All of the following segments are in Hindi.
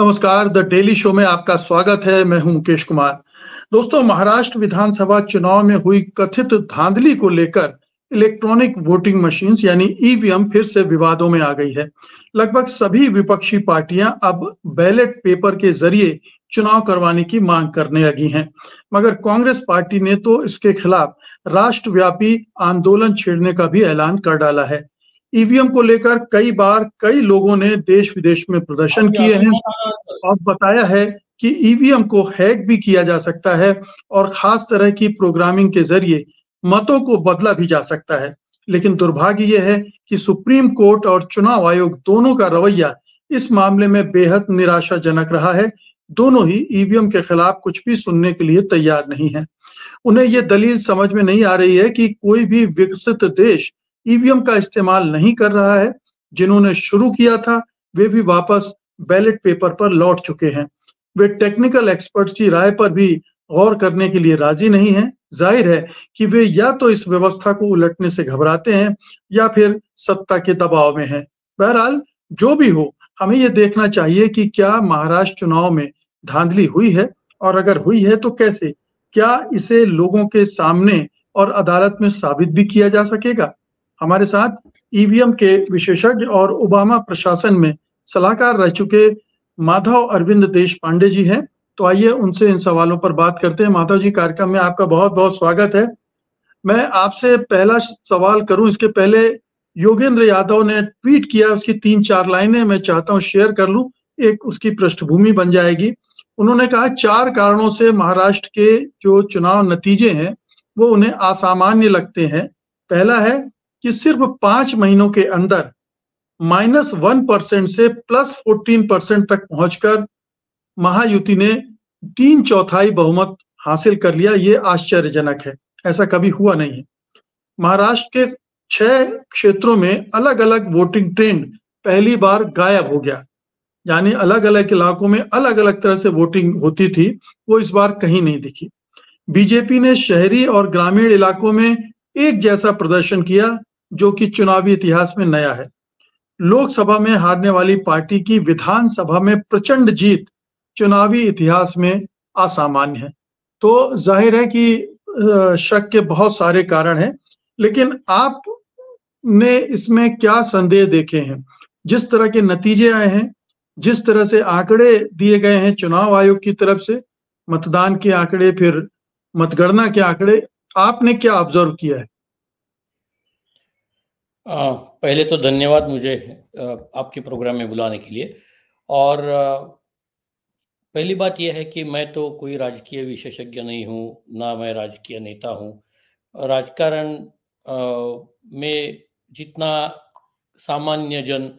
नमस्कार द डेली शो में आपका स्वागत है मैं हूं मुकेश कुमार दोस्तों महाराष्ट्र विधानसभा चुनाव में हुई कथित धांधली को लेकर इलेक्ट्रॉनिक वोटिंग मशीन यानी ईवीएम फिर से विवादों में आ गई है लगभग सभी विपक्षी पार्टियां अब बैलेट पेपर के जरिए चुनाव करवाने की मांग करने लगी हैं मगर कांग्रेस पार्टी ने तो इसके खिलाफ राष्ट्रव्यापी आंदोलन छेड़ने का भी ऐलान कर डाला है ईवीएम को लेकर कई बार कई लोगों ने देश विदेश में प्रदर्शन हाँ किए हाँ हैं और हाँ बताया है कि ईवीएम को हैक भी किया जा सकता है और खास तरह की प्रोग्रामिंग के जरिए मतों को बदला भी जा सकता है लेकिन दुर्भाग्य यह है कि सुप्रीम कोर्ट और चुनाव आयोग दोनों का रवैया इस मामले में बेहद निराशाजनक रहा है दोनों ही ईवीएम के खिलाफ कुछ भी सुनने के लिए तैयार नहीं है उन्हें यह दलील समझ में नहीं आ रही है कि कोई भी विकसित देश ईवीएम का इस्तेमाल नहीं कर रहा है जिन्होंने शुरू किया था वे भी वापस बैलेट पेपर पर लौट चुके हैं वे टेक्निकल एक्सपर्ट्स की राय पर भी गौर करने के लिए राजी नहीं है जाहिर है कि वे या तो इस व्यवस्था को उलटने से घबराते हैं या फिर सत्ता के दबाव में हैं बहरहाल जो भी हो हमें यह देखना चाहिए कि क्या महाराष्ट्र चुनाव में धांधली हुई है और अगर हुई है तो कैसे क्या इसे लोगों के सामने और अदालत में साबित भी किया जा सकेगा हमारे साथ ईवीएम e के विशेषज्ञ और ओबामा प्रशासन में सलाहकार रह चुके माधव अरविंद देश पांडे जी हैं तो आइए उनसे इन सवालों पर बात करते हैं माधव जी कार्यक्रम में आपका बहुत बहुत स्वागत है मैं आपसे पहला सवाल करूं इसके पहले योगेंद्र यादव ने ट्वीट किया उसकी तीन चार लाइनें मैं चाहता हूं शेयर कर लूं एक उसकी पृष्ठभूमि बन जाएगी उन्होंने कहा चार कारणों से महाराष्ट्र के जो चुनाव नतीजे हैं वो उन्हें असामान्य लगते हैं पहला है कि सिर्फ पांच महीनों के अंदर माइनस वन परसेंट से प्लस फोर्टीन परसेंट तक पहुंचकर महायुति ने तीन चौथाई बहुमत हासिल कर लिया ये आश्चर्यजनक है ऐसा कभी हुआ नहीं है महाराष्ट्र के छह क्षेत्रों में अलग अलग वोटिंग ट्रेंड पहली बार गायब हो गया यानी अलग अलग इलाकों में अलग अलग तरह से वोटिंग होती थी वो इस बार कहीं नहीं दिखी बीजेपी ने शहरी और ग्रामीण इलाकों में एक जैसा प्रदर्शन किया जो कि चुनावी इतिहास में नया है लोकसभा में हारने वाली पार्टी की विधानसभा में प्रचंड जीत चुनावी इतिहास में असामान्य है तो जाहिर है कि शक के बहुत सारे कारण हैं लेकिन आप ने इसमें क्या संदेह देखे हैं जिस तरह के नतीजे आए हैं जिस तरह से आंकड़े दिए गए हैं चुनाव आयोग की तरफ से मतदान के आंकड़े फिर मतगणना के आंकड़े आपने क्या ऑब्जर्व किया है आ, पहले तो धन्यवाद मुझे आपके प्रोग्राम में बुलाने के लिए और पहली बात यह है कि मैं तो कोई राजकीय विशेषज्ञ नहीं हूँ ना मैं राजकीय नेता हूँ राजकारण में जितना सामान्य जन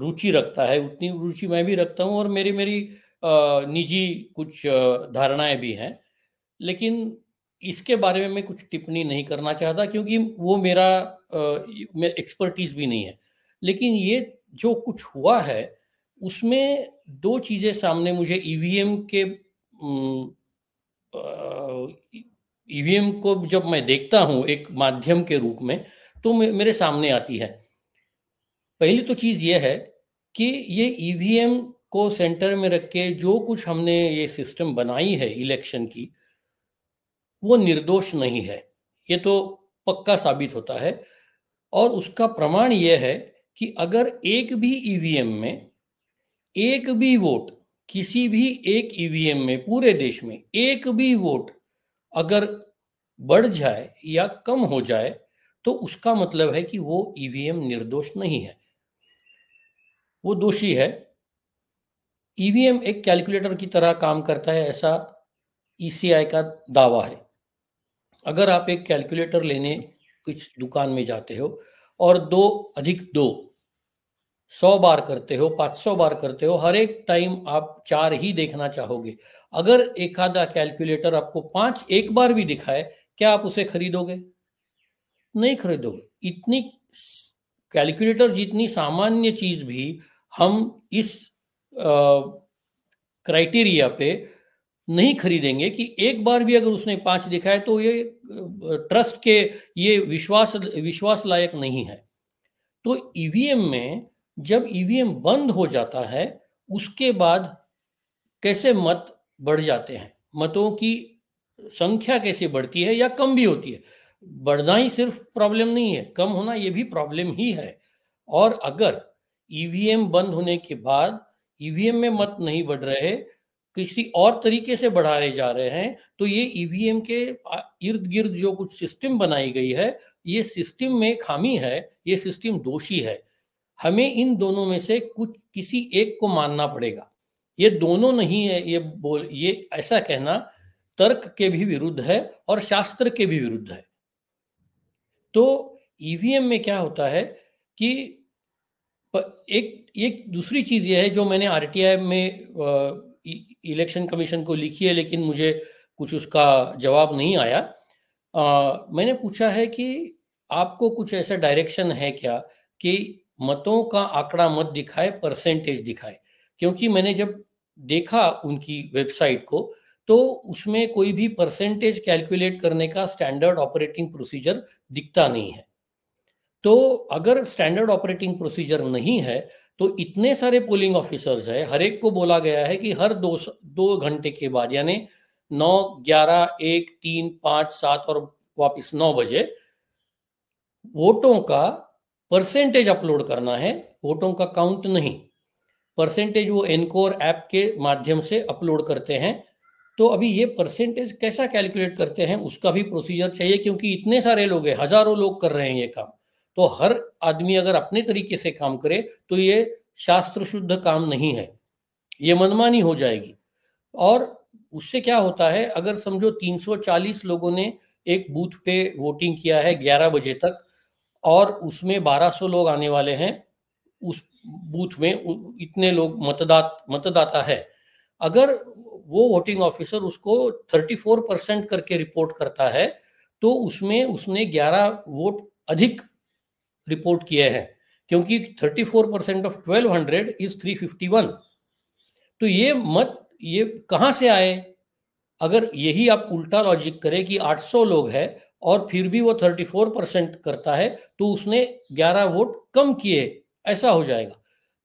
रुचि रखता है उतनी रुचि मैं भी रखता हूँ और मेरी मेरी निजी कुछ धारणाएं भी हैं लेकिन इसके बारे में मैं कुछ टिप्पणी नहीं करना चाहता क्योंकि वो मेरा में एक्सपर्टीज भी नहीं है लेकिन ये जो कुछ हुआ है उसमें दो चीजें सामने मुझे ईवीएम e के ईवीएम e को जब मैं देखता हूं एक माध्यम के रूप में तो मेरे सामने आती है पहली तो चीज यह है कि ये ईवीएम e को सेंटर में रख के जो कुछ हमने ये सिस्टम बनाई है इलेक्शन की वो निर्दोष नहीं है ये तो पक्का साबित होता है और उसका प्रमाण यह है कि अगर एक भी ईवीएम e में एक भी वोट किसी भी एक ईवीएम e में पूरे देश में एक भी वोट अगर बढ़ जाए या कम हो जाए तो उसका मतलब है कि वो ईवीएम e निर्दोष नहीं है वो दोषी है ईवीएम एक कैलकुलेटर की तरह काम करता है ऐसा ईसीआई का दावा है अगर आप एक कैलकुलेटर लेने कुछ दुकान में जाते हो और दो अधिक दो सौ बार करते हो पांच सौ बार करते हो हर एक टाइम आप चार ही देखना चाहोगे अगर एक आधा कैलकुलेटर आपको पांच एक बार भी दिखाए क्या आप उसे खरीदोगे नहीं खरीदोगे इतनी कैलकुलेटर जितनी सामान्य चीज भी हम इस क्राइटेरिया पे नहीं खरीदेंगे कि एक बार भी अगर उसने पांच दिखाए तो ये ट्रस्ट के ये विश्वास विश्वास लायक नहीं है तो ईवीएम में जब ईवीएम बंद हो जाता है उसके बाद कैसे मत बढ़ जाते हैं मतों की संख्या कैसे बढ़ती है या कम भी होती है बढ़ना ही सिर्फ प्रॉब्लम नहीं है कम होना ये भी प्रॉब्लम ही है और अगर ईवीएम बंद होने के बाद ईवीएम में मत नहीं बढ़ रहे किसी और तरीके से बढ़ाए जा रहे हैं तो ये ईवीएम e के इर्द गिर्द जो कुछ सिस्टम बनाई गई है ये सिस्टम में खामी है ये सिस्टम दोषी है हमें इन दोनों में से कुछ किसी एक को मानना पड़ेगा ये दोनों नहीं है ये बोल ये ऐसा कहना तर्क के भी विरुद्ध है और शास्त्र के भी विरुद्ध है तो ईवीएम e में क्या होता है कि एक एक दूसरी चीज यह है जो मैंने आरटीआई में इलेक्शन कमीशन को लिखी है लेकिन मुझे कुछ उसका जवाब नहीं आया आ, मैंने पूछा है कि आपको कुछ ऐसा डायरेक्शन है क्या कि मतों का आंकड़ा मत दिखाए परसेंटेज दिखाए क्योंकि मैंने जब देखा उनकी वेबसाइट को तो उसमें कोई भी परसेंटेज कैलकुलेट करने का स्टैंडर्ड ऑपरेटिंग प्रोसीजर दिखता नहीं है तो अगर स्टैंडर्ड ऑपरेटिंग प्रोसीजर नहीं है तो इतने सारे पोलिंग ऑफिसर्स है हर एक को बोला गया है कि हर दो दो घंटे के बाद यानी नौ ग्यारह एक तीन पांच सात और वापस नौ बजे वोटों का परसेंटेज अपलोड करना है वोटों का काउंट नहीं परसेंटेज वो एनकोर ऐप के माध्यम से अपलोड करते हैं तो अभी ये परसेंटेज कैसा कैलकुलेट करते हैं उसका भी प्रोसीजर चाहिए क्योंकि इतने सारे लोग हैं हजारों लोग कर रहे हैं ये काम तो हर आदमी अगर अपने तरीके से काम करे तो ये शास्त्र शुद्ध काम नहीं है ये मनमानी हो जाएगी और उससे क्या होता है अगर समझो 340 लोगों ने एक बूथ पे वोटिंग किया है 11 बजे तक और उसमें 1200 लोग आने वाले हैं उस बूथ में इतने लोग मतदात मतदाता है अगर वो वोटिंग ऑफिसर उसको 34 परसेंट करके रिपोर्ट करता है तो उसमें उसने 11 वोट अधिक रिपोर्ट किया है क्योंकि 34 परसेंट ऑफ 1200 इज 351 तो ये मत ये कहाँ से आए अगर यही आप उल्टा लॉजिक करें कि 800 लोग हैं और फिर भी वो 34 परसेंट करता है तो उसने 11 वोट कम किए ऐसा हो जाएगा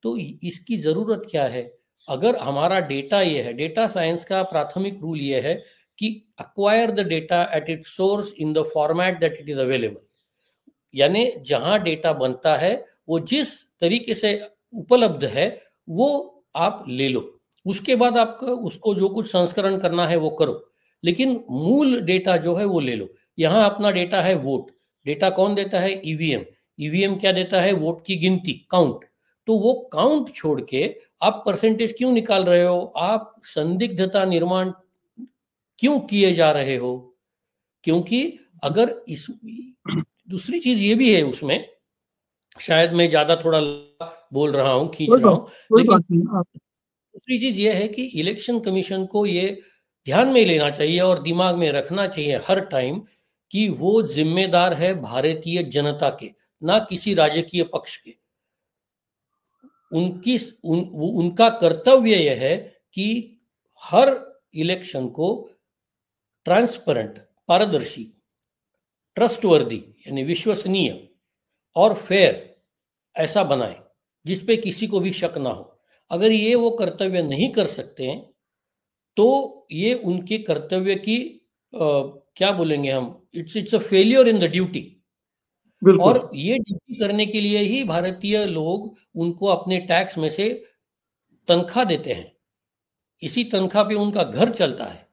तो इसकी ज़रूरत क्या है अगर हमारा डेटा ये है डेटा साइंस का प्राथमिक रूल ये है कि acquire the data at it source in the format that it is available यानी जहां डेटा बनता है वो जिस तरीके से उपलब्ध है वो आप ले लो उसके बाद आपको उसको जो कुछ संस्करण करना है वो करो लेकिन मूल डेटा जो है वो ले लो यहाँ अपना डेटा है वोट डेटा कौन देता है ईवीएम ईवीएम क्या देता है वोट की गिनती काउंट तो वो काउंट छोड़ के आप परसेंटेज क्यों निकाल रहे हो आप संदिग्धता निर्माण क्यों किए जा रहे हो क्योंकि अगर इस दूसरी चीज ये भी है उसमें शायद मैं ज्यादा थोड़ा बोल रहा हूँ खींच रहा हूँ लेकिन दूसरी चीज ये है कि इलेक्शन कमीशन को ये ध्यान में लेना चाहिए और दिमाग में रखना चाहिए हर टाइम कि वो जिम्मेदार है भारतीय जनता के ना किसी राजकीय पक्ष के उनकी उन, उनका कर्तव्य यह है कि हर इलेक्शन को ट्रांसपेरेंट पारदर्शी ट्रस्टवर्दी यानी विश्वसनीय और फेयर ऐसा बनाए जिसपे किसी को भी शक ना हो अगर ये वो कर्तव्य नहीं कर सकते हैं तो ये उनके कर्तव्य की आ, क्या बोलेंगे हम it's it's a failure in the duty और ये ड्यूटी करने के लिए ही भारतीय लोग उनको अपने टैक्स में से तनख्वाह देते हैं इसी तनख्वाह पे उनका घर चलता है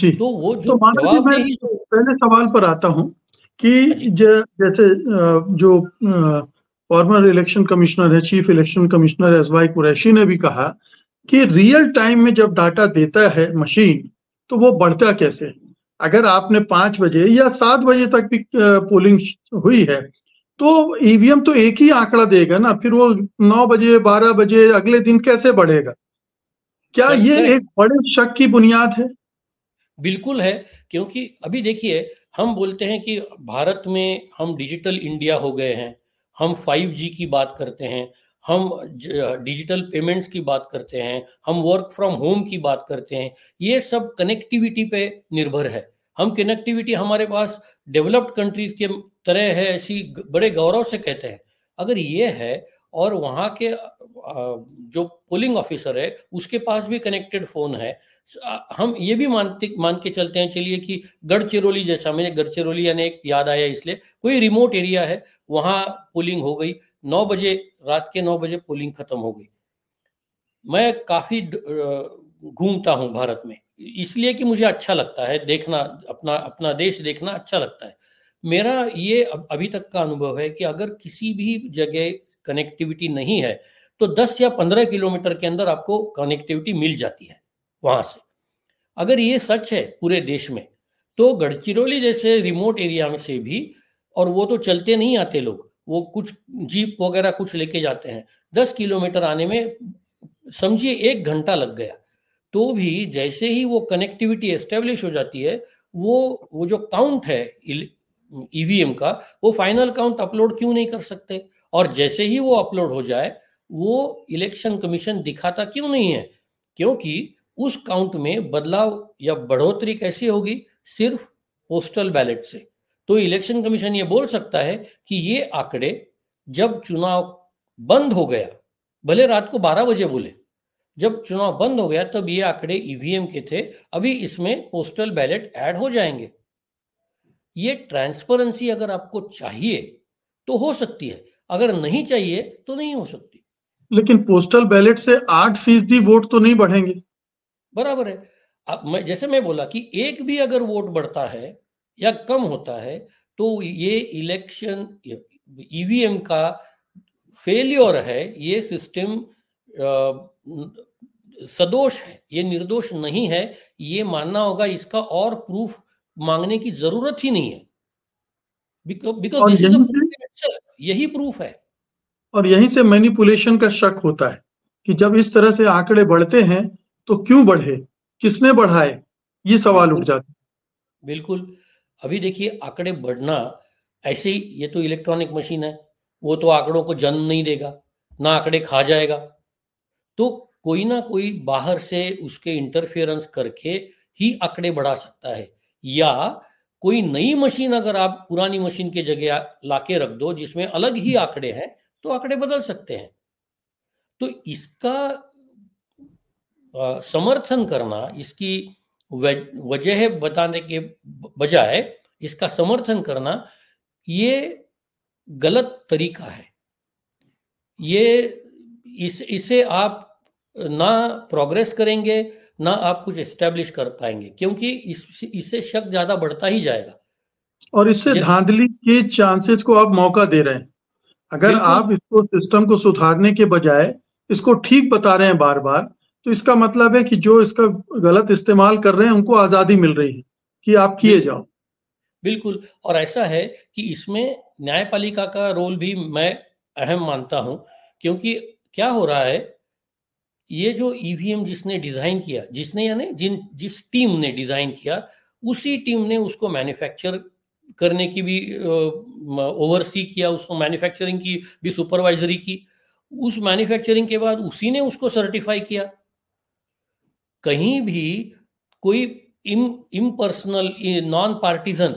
जी तो वो जो तो जवाब पहले सवाल पर आता हूँ कि अच्छा। जैसे जो फॉर्मर इलेक्शन कमिश्नर है chief election commissioner S Y Quraishi ने भी कहा कि रियल टाइम में जब डाटा देता है मशीन तो वो बढ़ता कैसे अगर आपने पांच बजे या सात बजे तक भी पोलिंग हुई है तो ईवीएम e तो एक ही आंकड़ा देगा ना फिर वो नौ बजे बारह बजे अगले दिन कैसे बढ़ेगा क्या ये एक बड़े शक की बुनियाद है बिल्कुल है क्योंकि अभी देखिए हम बोलते हैं कि भारत में हम डिजिटल इंडिया हो गए हैं हम 5G की बात करते हैं हम डिजिटल पेमेंट्स की बात करते हैं हम वर्क फ्रॉम होम की बात करते हैं ये सब कनेक्टिविटी पे निर्भर है हम कनेक्टिविटी हमारे पास डेवलप्ड कंट्रीज के तरह है ऐसी बड़े गौरव से कहते हैं अगर ये है और वहाँ के जो पोलिंग ऑफिसर है उसके पास भी कनेक्टेड फोन है हम ये भी मानते मान के चलते हैं चलिए कि गढ़चिरौली जैसा मैंने गढ़चिरौली यानी एक याद आया इसलिए कोई रिमोट एरिया है वहां पोलिंग हो गई नौ बजे रात के नौ बजे पोलिंग खत्म हो गई मैं काफी घूमता हूं भारत में इसलिए कि मुझे अच्छा लगता है देखना अपना अपना देश देखना अच्छा लगता है मेरा ये अभी तक का अनुभव है कि अगर किसी भी जगह कनेक्टिविटी नहीं है तो 10 या 15 किलोमीटर के अंदर आपको कनेक्टिविटी मिल जाती है वहां से अगर ये सच है पूरे देश में तो गढ़चिरौली जैसे रिमोट एरिया में से भी और वो तो चलते नहीं आते लोग वो कुछ जीप वगैरह कुछ लेके जाते हैं दस किलोमीटर आने में समझिए एक घंटा लग गया तो भी जैसे ही वो कनेक्टिविटी एस्टेब्लिश हो जाती है वो वो जो काउंट है ईवीएम e का वो फाइनल काउंट अपलोड क्यों नहीं कर सकते और जैसे ही वो अपलोड हो जाए वो इलेक्शन कमीशन दिखाता क्यों नहीं है क्योंकि उस काउंट में बदलाव या बढ़ोतरी कैसी होगी सिर्फ पोस्टल बैलेट से तो इलेक्शन कमीशन ये बोल सकता है कि ये आंकड़े जब चुनाव बंद हो गया भले रात को 12 बजे बोले जब चुनाव बंद हो गया तब ये आंकड़े ईवीएम e के थे अभी इसमें पोस्टल बैलेट ऐड हो जाएंगे ये ट्रांसपेरेंसी अगर आपको चाहिए तो हो सकती है अगर नहीं चाहिए तो नहीं हो सकती लेकिन पोस्टल बैलेट से आठ फीसदी वोट तो नहीं बढ़ेंगे बराबर है अब मैं जैसे मैं बोला कि एक भी अगर वोट बढ़ता है या कम होता है तो ये इलेक्शन ईवीएम का फेल्योर है ये सिस्टम सदोष है ये निर्दोष नहीं है ये मानना होगा इसका और प्रूफ मांगने की जरूरत ही नहीं है बिकॉज यही प्रूफ है और यहीं से मैनिपुलेशन का शक होता है कि जब इस तरह से आंकड़े बढ़ते हैं तो क्यों बढ़े किसने बढ़ाए ये सवाल उठ जाते बिल्कुल अभी देखिए आंकड़े बढ़ना ऐसे ही ये तो इलेक्ट्रॉनिक मशीन है वो तो आंकड़ों को जन्म नहीं देगा ना आंकड़े खा जाएगा तो कोई ना कोई बाहर से उसके इंटरफेरेंस करके ही आंकड़े बढ़ा सकता है या कोई नई मशीन अगर आप पुरानी मशीन के जगह लाके रख दो जिसमें अलग ही आंकड़े हैं तो आंकड़े बदल सकते हैं तो इसका समर्थन करना इसकी वजह बताने के बजाय इसका समर्थन करना ये गलत तरीका है ये इस इसे आप ना प्रोग्रेस करेंगे ना आप कुछ एस्टेब्लिश कर पाएंगे क्योंकि इस, इससे शक ज्यादा बढ़ता ही जाएगा और इससे धांधली के चांसेस को आप मौका दे रहे हैं अगर आप इसको सिस्टम को सुधारने के बजाय इसको ठीक बता रहे हैं बार बार तो इसका मतलब है कि जो इसका गलत इस्तेमाल कर रहे हैं उनको आजादी मिल रही है कि आप किए जाओ बिल्कुल और ऐसा है कि इसमें न्यायपालिका का रोल भी मैं अहम मानता हूं क्योंकि क्या हो रहा है ये जो ईवीएम e जिसने डिजाइन किया जिसने यानी जिन जिस टीम ने डिजाइन किया उसी टीम ने उसको मैन्युफैक्चर करने की भी ओवरसी किया उसको मैन्युफैक्चरिंग की भी सुपरवाइजरी की उस मैन्युफैक्चरिंग के बाद उसी ने उसको सर्टिफाई किया कहीं भी कोई इम इम्पर्सनल नॉन पार्टीजन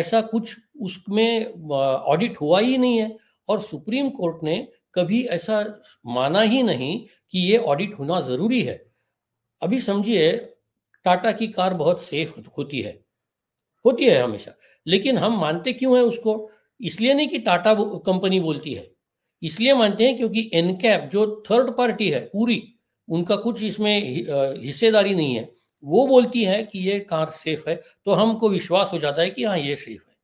ऐसा कुछ उसमें ऑडिट हुआ ही नहीं है और सुप्रीम कोर्ट ने कभी ऐसा माना ही नहीं कि ये ऑडिट होना ज़रूरी है अभी समझिए टाटा की कार बहुत सेफ होती है होती है हमेशा लेकिन हम मानते क्यों हैं उसको इसलिए नहीं कि टाटा कंपनी बोलती है इसलिए मानते हैं क्योंकि एनकैप जो थर्ड पार्टी है पूरी उनका कुछ इसमें हिस्सेदारी नहीं है वो बोलती है कि ये कार सेफ है तो हमको विश्वास हो जाता है कि हाँ ये सेफ है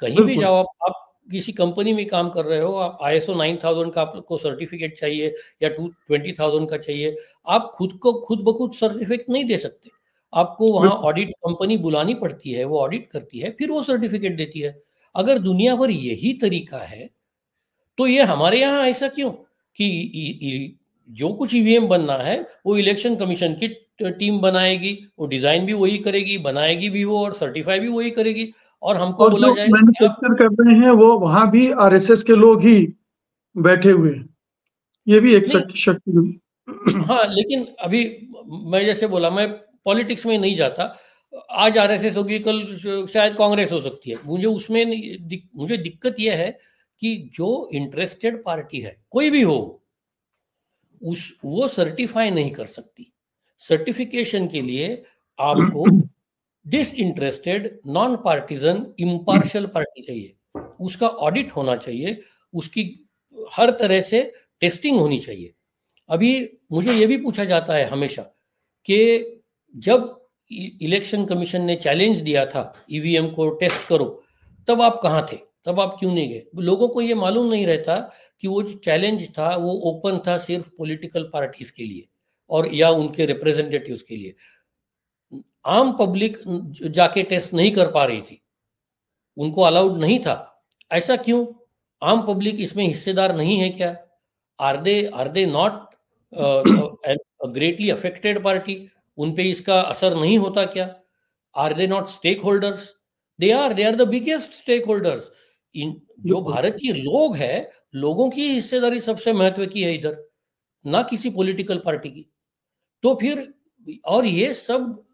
कहीं भी जाओ आप, आप किसी कंपनी में काम कर रहे हो आप आई एस नाइन थाउजेंड का आपको सर्टिफिकेट चाहिए या टू ट्वेंटी थाउजेंड का चाहिए आप खुद को खुद ब खुद सर्टिफिकेट नहीं दे सकते आपको वहाँ ऑडिट कंपनी बुलानी पड़ती है वो ऑडिट करती है फिर वो सर्टिफिकेट देती है अगर दुनिया भर यही तरीका है तो ये हमारे यहाँ ऐसा क्यों कि जो कुछ ईवीएम e बनना है वो इलेक्शन कमीशन की टीम बनाएगी वो डिजाइन भी वही करेगी बनाएगी भी वो और सर्टिफाई भी वही करेगी और हमको और बोला जाए मैन्युफैक्चर कर रहे हैं वो वहां भी आरएसएस के लोग ही बैठे हुए ये भी एक शक्ति हाँ लेकिन अभी मैं जैसे बोला मैं पॉलिटिक्स में नहीं जाता आज आरएसएस होगी कल शायद कांग्रेस हो सकती है मुझे उसमें दिक, मुझे दिक्कत यह है कि जो इंटरेस्टेड पार्टी है कोई भी हो उस वो सर्टिफाई नहीं कर सकती सर्टिफिकेशन के लिए आपको disinterested non partisan impartial party चाहिए उसका ऑडिट होना चाहिए उसकी हर तरह से टेस्टिंग होनी चाहिए अभी मुझे ये भी पूछा जाता है हमेशा कि जब इलेक्शन कमीशन ने चैलेंज दिया था ईवीएम e को टेस्ट करो तब आप कहाँ थे तब आप क्यों नहीं गए लोगों को ये मालूम नहीं रहता कि वो जो चैलेंज था वो ओपन था सिर्फ पॉलिटिकल पार्टीज के लिए और या उनके रिप्रेजेंटेटिव्स के लिए आम पब्लिक जाके टेस्ट नहीं कर पा रही थी उनको अलाउड नहीं था ऐसा क्यों आम पब्लिक इसमें हिस्सेदार नहीं है क्या are they are they not greatly affected party उन पे इसका असर नहीं होता क्या are they not stakeholders they are they are the biggest stakeholders in जो भारत के लोग हैं लोगों की हिस्सेदारी सबसे महत्व की है इधर ना किसी पॉलिटिकल पार्टी की तो फिर और ये सब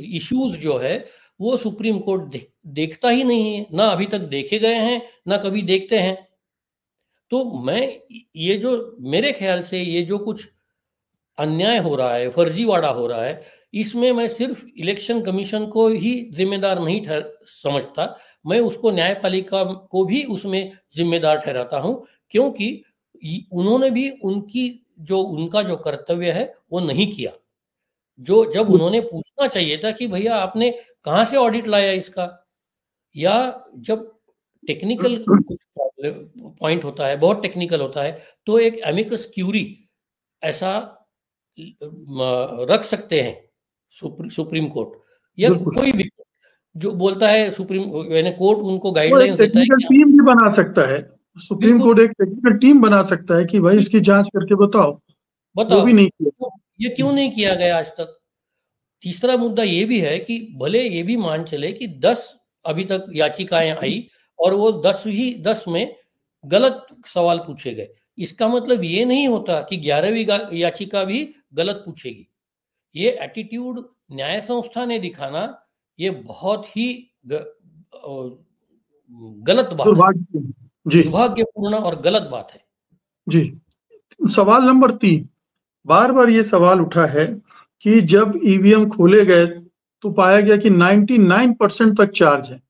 इश्यूज जो है वो सुप्रीम कोर्ट दे, देखता ही नहीं है ना अभी तक देखे गए हैं ना कभी देखते हैं तो मैं ये जो मेरे ख्याल से ये जो कुछ अन्याय हो रहा है फर्जीवाड़ा हो रहा है इसमें मैं सिर्फ इलेक्शन कमीशन को ही जिम्मेदार नहीं समझता मैं उसको न्यायपालिका को भी उसमें जिम्मेदार ठहराता हूँ क्योंकि उन्होंने भी उनकी जो उनका जो कर्तव्य है वो नहीं किया जो जब हम्म। उन्होंने पूछना चाहिए था कि भैया आपने कहाँ से ऑडिट लाया इसका या जब टेक्निकल हम्म। कुछ पॉइंट होता है बहुत टेक्निकल होता है तो एक एमिकस क्यूरी ऐसा रख सकते हैं सुप्री, सुप्रीम कोर्ट या कोई भी जो बोलता है सुप्रीम यानी कोर्ट उनको गाइडलाइन देता है टीम भी बना सकता है सुप्रीम कोर्ट एक टेक्निकल टीम बना सकता है कि भाई इसकी जांच करके बताओ बताओ वो भी नहीं किया ये क्यों नहीं किया गया आज तक तीसरा मुद्दा ये भी है कि भले ये भी मान चले कि दस अभी तक याचिकाएं आई और वो दस ही दस में गलत सवाल पूछे गए इसका मतलब ये नहीं होता कि ग्यारहवीं याचिका भी गलत पूछेगी ये एटीट्यूड न्याय संस्था ने दिखाना ये बहुत ही ग, गलत बात है दुर्भाग्यपूर्ण और गलत बात है जी सवाल नंबर तीन बार बार ये सवाल उठा है कि जब ईवीएम e खोले गए तो पाया गया कि 99 परसेंट तक चार्ज है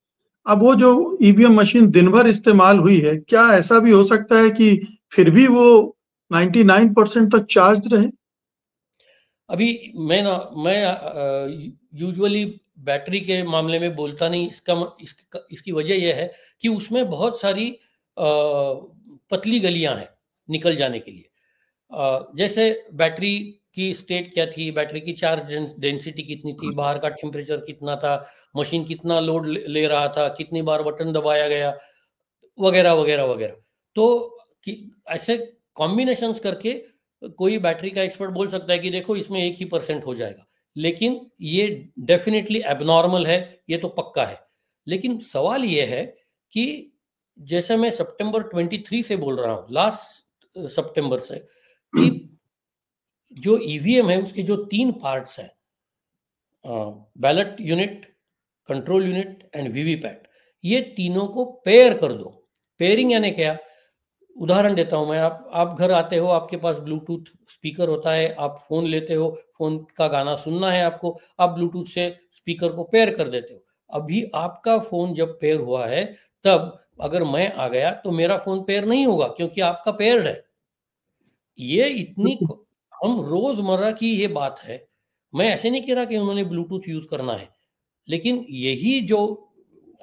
अब वो जो ईवीएम e मशीन दिन भर इस्तेमाल हुई है क्या ऐसा भी हो सकता है कि फिर भी वो 99 परसेंट तक चार्ज रहे अभी मैं ना मैं यूजुअली बैटरी के मामले में बोलता नहीं इसका इसका इसकी वजह यह है कि उसमें बहुत सारी आ, पतली गलियां हैं निकल जाने के लिए आ, जैसे बैटरी की स्टेट क्या थी बैटरी की चार्ज डेंसिटी कितनी थी बाहर का टेम्परेचर कितना था मशीन कितना लोड ले रहा था कितनी बार बटन दबाया गया वगैरह वगैरह वगैरह तो कि ऐसे कॉम्बिनेशंस करके कोई बैटरी का एक्सपर्ट बोल सकता है कि देखो इसमें एक ही परसेंट हो जाएगा लेकिन ये डेफिनेटली एबनॉर्मल है ये तो पक्का है लेकिन सवाल ये है कि जैसे मैं सितंबर 23 से बोल रहा हूँ लास्ट सितंबर से कि जो ईवीएम e है उसके जो तीन पार्ट्स हैं ballot unit control unit and VVPAT ये तीनों को पेयर कर दो पेयरिंग यानी क्या उदाहरण देता हूं मैं आप आप घर आते हो आपके पास ब्लूटूथ स्पीकर होता है आप फोन लेते हो फोन का गाना सुनना है आपको आप ब्लूटूथ से स्पीकर को पेयर कर देते हो अभी आपका फोन जब पेयर हुआ है तब अगर मैं आ गया तो मेरा फोन पेयर नहीं होगा क्योंकि आपका पेयर्ड है ये इतनी हम रोजमर्रा की ये बात है मैं ऐसे नहीं कह रहा कि उन्होंने ब्लूटूथ यूज करना है लेकिन यही जो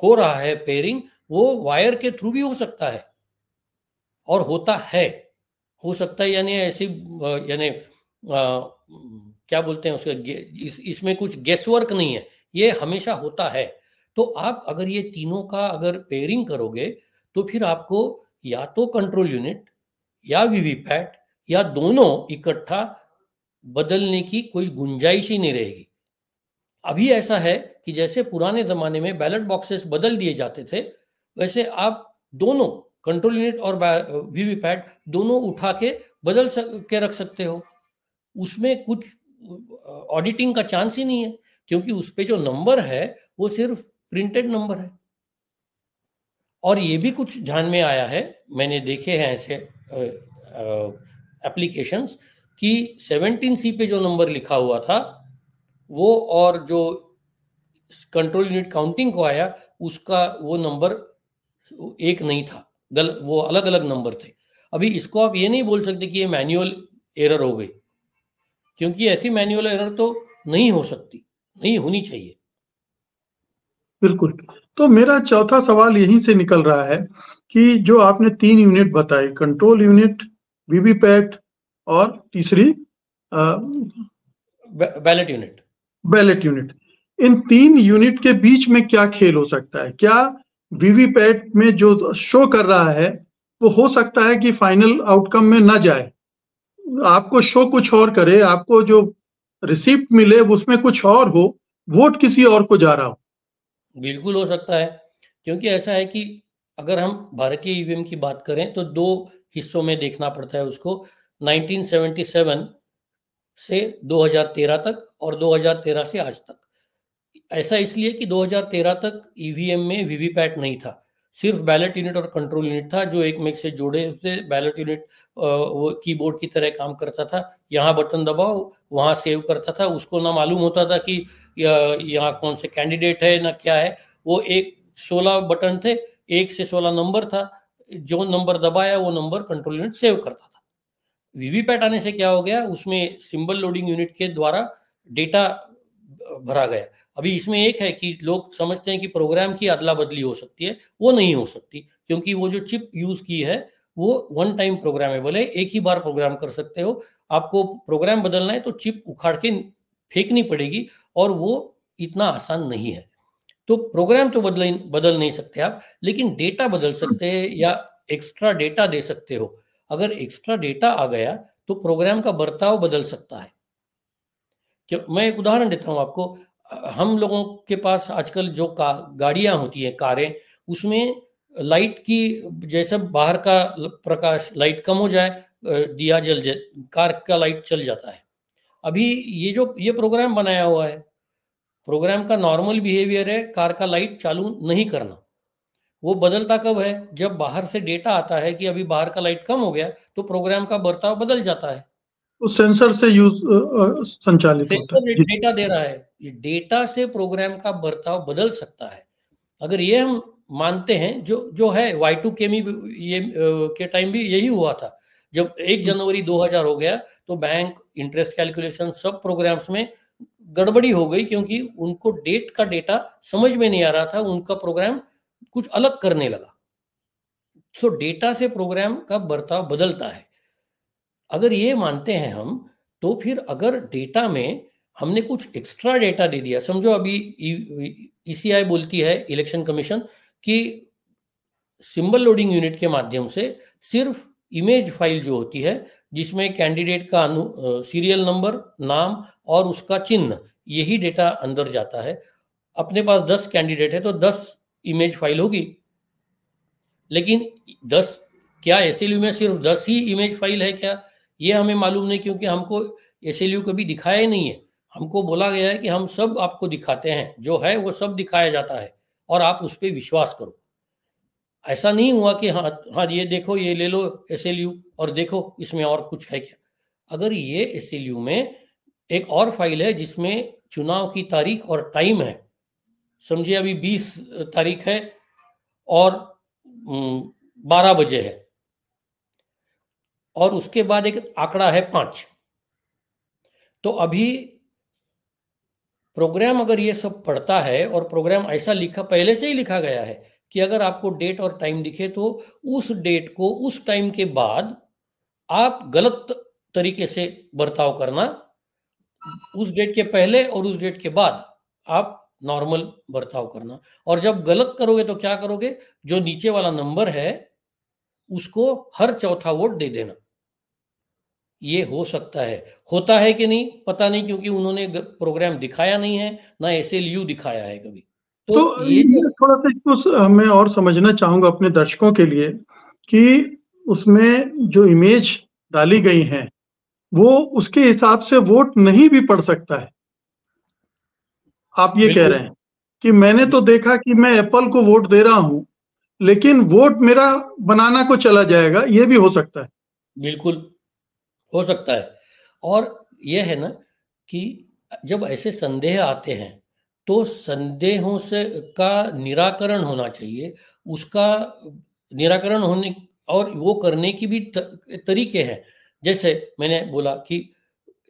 हो रहा है पेयरिंग वो वायर के थ्रू भी हो सकता है और होता है हो सकता है यानी ऐसी यानी क्या बोलते हैं उसका इस, इसमें कुछ गेस वर्क नहीं है ये हमेशा होता है तो आप अगर ये तीनों का अगर पेयरिंग करोगे तो फिर आपको या तो कंट्रोल यूनिट या वीवीपैट या दोनों इकट्ठा बदलने की कोई गुंजाइश ही नहीं रहेगी अभी ऐसा है कि जैसे पुराने जमाने में बैलेट बॉक्सेस बदल दिए जाते थे वैसे आप दोनों कंट्रोल यूनिट और वीवीपैट दोनों उठा के बदल सक, के रख सकते हो उसमें कुछ ऑडिटिंग का चांस ही नहीं है क्योंकि उस पर जो नंबर है वो सिर्फ प्रिंटेड नंबर है और ये भी कुछ ध्यान में आया है मैंने देखे हैं ऐसे एप्लीकेशंस कि सेवनटीन सी पे जो नंबर लिखा हुआ था वो और जो कंट्रोल यूनिट काउंटिंग को आया उसका वो नंबर एक नहीं था गल वो अलग अलग नंबर थे अभी इसको आप ये नहीं बोल सकते कि ये मैनुअल एरर हो गई क्योंकि ऐसी मैनुअल एरर तो नहीं हो सकती नहीं होनी चाहिए बिल्कुल तो मेरा चौथा सवाल यहीं से निकल रहा है कि जो आपने तीन यूनिट बताए कंट्रोल यूनिट वीवीपैट और तीसरी बैलेट यूनिट बैलेट यूनिट इन तीन यूनिट के बीच में क्या खेल हो सकता है क्या वीवीपैट में जो शो कर रहा है वो हो सकता है कि फाइनल आउटकम में ना जाए आपको शो कुछ और करे आपको जो रिसिप्ट मिले उसमें कुछ और हो वोट किसी और को जा रहा हो बिल्कुल हो सकता है क्योंकि ऐसा है कि अगर हम भारतीय ईवीएम e की बात करें तो दो हिस्सों में देखना पड़ता है उसको 1977 से 2013 तक और 2013 से आज तक ऐसा इसलिए कि 2013 तक ईवीएम e में वीवीपैट नहीं था सिर्फ बैलेट यूनिट और कंट्रोल यूनिट था जो एक मेक से जोड़े से बैलेट यूनिट वो कीबोर्ड की तरह काम करता था यहाँ बटन दबाओ वहाँ सेव करता था उसको ना मालूम होता था कि यहाँ कौन से कैंडिडेट है ना क्या है वो एक सोलह बटन थे एक से सोलह नंबर था जो नंबर दबाया वो नंबर कंट्रोल यूनिट सेव करता था वीवीपैट आने से क्या हो गया उसमें सिंबल लोडिंग यूनिट के द्वारा डेटा भरा गया अभी इसमें एक है कि लोग समझते हैं कि प्रोग्राम की अदला बदली हो सकती है वो नहीं हो सकती क्योंकि वो जो चिप यूज की है वो वन टाइम प्रोग्रामेबल है एक ही बार प्रोग्राम कर सकते हो आपको प्रोग्राम बदलना है तो चिप उखाड़ के फेंकनी पड़ेगी और वो इतना आसान नहीं है तो प्रोग्राम तो बदल बदल नहीं सकते आप लेकिन डेटा बदल सकते हैं हम्म। या एक्स्ट्रा डेटा दे सकते हो अगर एक्स्ट्रा डेटा आ गया तो प्रोग्राम का बर्ताव बदल सकता है क्यों मैं एक उदाहरण देता हूं आपको हम लोगों के पास आजकल जो का गाड़ियां होती हैं कारें उसमें लाइट की जैसे बाहर का प्रकाश लाइट कम हो जाए दिया जल जाए कार का लाइट चल जाता है अभी ये जो ये प्रोग्राम बनाया हुआ है प्रोग्राम का नॉर्मल बिहेवियर है कार का लाइट चालू नहीं करना वो बदलता कब है जब बाहर से डेटा आता है कि अभी बाहर का लाइट कम हो गया तो प्रोग्राम का बर्ताव बदल जाता है उस सेंसर से यूज संचालित सेंसर डेटा दे रहा है ये डेटा से प्रोग्राम का बर्ताव बदल सकता है अगर ये हम मानते हैं जो जो है वाई टू के में ये के टाइम भी यही हुआ था जब एक जनवरी 2000 हो गया तो बैंक इंटरेस्ट कैलकुलेशन सब प्रोग्राम्स में गड़बड़ी हो गई क्योंकि उनको डेट का डेटा समझ में नहीं आ रहा था उनका प्रोग्राम कुछ अलग करने लगा सो so, डेटा से प्रोग्राम का बर्ताव बदलता है अगर ये मानते हैं हम तो फिर अगर डेटा में हमने कुछ एक्स्ट्रा डेटा दे दिया समझो अभी ईसीआई e, e, e बोलती है इलेक्शन कमीशन कि सिंबल लोडिंग यूनिट के माध्यम से सिर्फ इमेज फाइल जो होती है जिसमें कैंडिडेट का अनु सीरियल नंबर नाम और उसका चिन्ह यही डेटा अंदर जाता है अपने पास दस कैंडिडेट है तो दस इमेज फाइल होगी लेकिन दस क्या एस में सिर्फ दस ही इमेज फाइल है क्या ये हमें मालूम नहीं क्योंकि हमको एस एल यू कभी दिखाया ही नहीं है हमको बोला गया है कि हम सब आपको दिखाते हैं जो है वो सब दिखाया जाता है और आप उस पर विश्वास करो ऐसा नहीं हुआ कि हाँ हाँ ये देखो ये ले लो एस एल यू और देखो इसमें और कुछ है क्या अगर ये एस एल यू में एक और फाइल है जिसमें चुनाव की तारीख और टाइम है समझिए अभी 20 तारीख है और 12 बजे है और उसके बाद एक आंकड़ा है पांच तो अभी प्रोग्राम अगर ये सब पढ़ता है और प्रोग्राम ऐसा लिखा पहले से ही लिखा गया है कि अगर आपको डेट और टाइम दिखे तो उस डेट को उस टाइम के बाद आप गलत तरीके से बर्ताव करना उस डेट के पहले और उस डेट के बाद आप नॉर्मल बर्ताव करना और जब गलत करोगे तो क्या करोगे जो नीचे वाला नंबर है उसको हर चौथा वोट दे देना ये हो सकता है होता है कि नहीं पता नहीं क्योंकि उन्होंने प्रोग्राम दिखाया नहीं है ना एस दिखाया है कभी तो, तो ये, ये थोड़ा सा इसको मैं और समझना चाहूंगा अपने दर्शकों के लिए कि उसमें जो इमेज डाली गई है वो उसके हिसाब से वोट नहीं भी पड़ सकता है आप ये कह रहे हैं कि मैंने तो देखा कि मैं एप्पल को वोट दे रहा हूं लेकिन वोट मेरा बनाना को चला जाएगा ये भी हो सकता है बिल्कुल हो सकता है और यह है ना कि जब ऐसे संदेह आते हैं तो संदेहों से का निराकरण होना चाहिए उसका निराकरण होने और वो करने की भी तरीके हैं जैसे मैंने बोला कि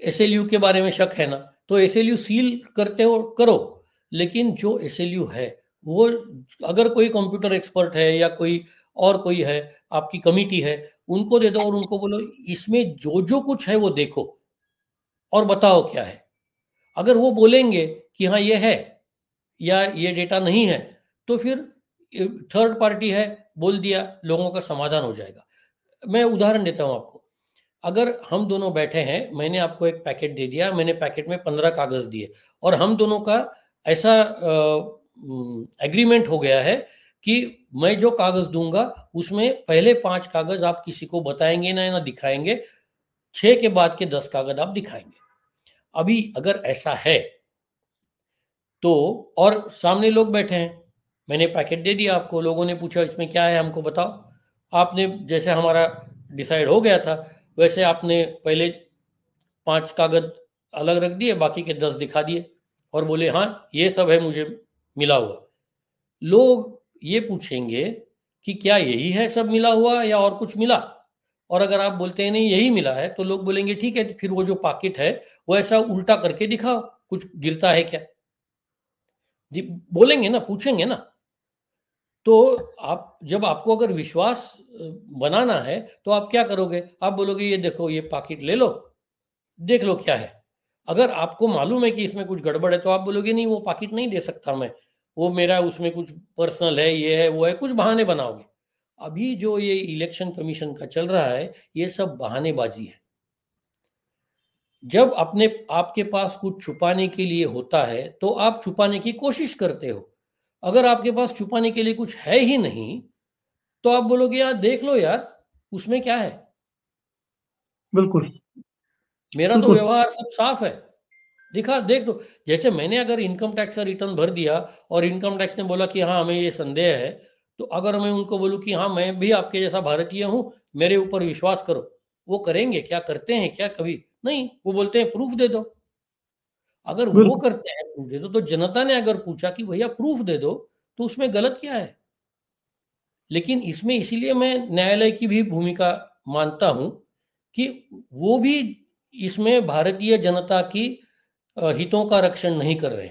एस के बारे में शक है ना तो एस सील करते हो करो लेकिन जो एस है वो अगर कोई कंप्यूटर एक्सपर्ट है या कोई और कोई है आपकी कमिटी है उनको दे दो और उनको बोलो इसमें जो जो कुछ है वो देखो और बताओ क्या है अगर वो बोलेंगे कि हाँ ये है या ये डेटा नहीं है तो फिर थर्ड पार्टी है बोल दिया लोगों का समाधान हो जाएगा मैं उदाहरण देता हूँ आपको अगर हम दोनों बैठे हैं मैंने आपको एक पैकेट दे दिया मैंने पैकेट में पंद्रह कागज दिए और हम दोनों का ऐसा आ, एग्रीमेंट हो गया है कि मैं जो कागज दूंगा उसमें पहले पांच कागज आप किसी को बताएंगे ना ना दिखाएंगे छह के बाद के दस कागज आप दिखाएंगे अभी अगर ऐसा है तो और सामने लोग बैठे हैं मैंने पैकेट दे दिया आपको लोगों ने पूछा इसमें क्या है हमको बताओ आपने जैसे हमारा डिसाइड हो गया था वैसे आपने पहले पांच कागज अलग रख दिए बाकी के दस दिखा दिए और बोले हाँ ये सब है मुझे मिला हुआ लोग ये पूछेंगे कि क्या यही है सब मिला हुआ या और कुछ मिला और अगर आप बोलते हैं नहीं यही मिला है तो लोग बोलेंगे ठीक है फिर वो जो पाकिट है वो ऐसा उल्टा करके दिखाओ कुछ गिरता है क्या जी बोलेंगे ना पूछेंगे ना तो आप जब आपको अगर विश्वास बनाना है तो आप क्या करोगे आप बोलोगे ये देखो ये पाकिट ले लो देख लो क्या है अगर आपको मालूम है कि इसमें कुछ गड़बड़ है तो आप बोलोगे नहीं वो पाकिट नहीं दे सकता मैं वो मेरा उसमें कुछ पर्सनल है ये है वो है कुछ बहाने बनाओगे अभी जो ये इलेक्शन कमीशन का चल रहा है ये सब बहानेबाजी है जब अपने आपके पास कुछ छुपाने के लिए होता है तो आप छुपाने की कोशिश करते हो अगर आपके पास छुपाने के लिए कुछ है ही नहीं तो आप बोलोगे यार देख लो यार उसमें क्या है बिल्कुल मेरा तो बिल्कुल। तो व्यवहार सब साफ है दिखा देख दो जैसे मैंने अगर इनकम टैक्स का रिटर्न भर दिया और इनकम टैक्स ने बोला कि हाँ हमें ये संदेह है तो अगर मैं उनको बोलूँ कि हाँ मैं भी आपके जैसा भारतीय हूँ मेरे ऊपर विश्वास करो वो करेंगे क्या करते हैं क्या कभी नहीं वो बोलते हैं प्रूफ दे दो अगर वो करते हैं प्रूफ दे दो तो जनता ने अगर पूछा कि भैया प्रूफ दे दो तो उसमें गलत क्या है लेकिन इसमें इसीलिए मैं न्यायालय की भी भूमिका मानता हूं कि वो भी इसमें भारतीय जनता की हितों का रक्षण नहीं कर रहे